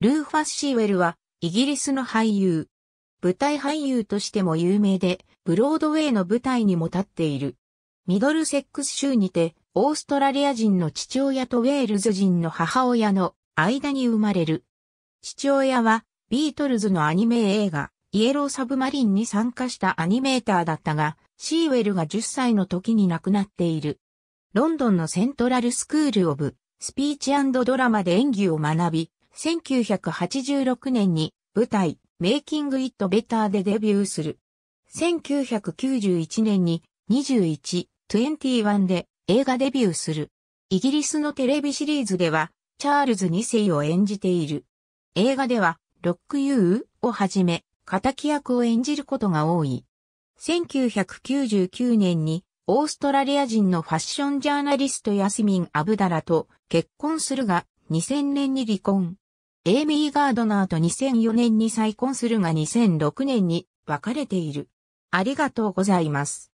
ルーファス・シーウェルは、イギリスの俳優。舞台俳優としても有名で、ブロードウェイの舞台にも立っている。ミドルセックス州にて、オーストラリア人の父親とウェールズ人の母親の間に生まれる。父親は、ビートルズのアニメ映画、イエローサブマリンに参加したアニメーターだったが、シーウェルが10歳の時に亡くなっている。ロンドンのセントラルスクールオブ、スピーチドラマで演技を学び、1986年に舞台、メイキング・イット・ベターでデビューする。1991年に21、21で映画デビューする。イギリスのテレビシリーズでは、チャールズ2世を演じている。映画では、ロック・ユーをはじめ、仇役を演じることが多い。1999年に、オーストラリア人のファッションジャーナリストヤスミン・アブダラと結婚するが、2000年に離婚。エイミー・ガードナーと2004年に再婚するが2006年に別れている。ありがとうございます。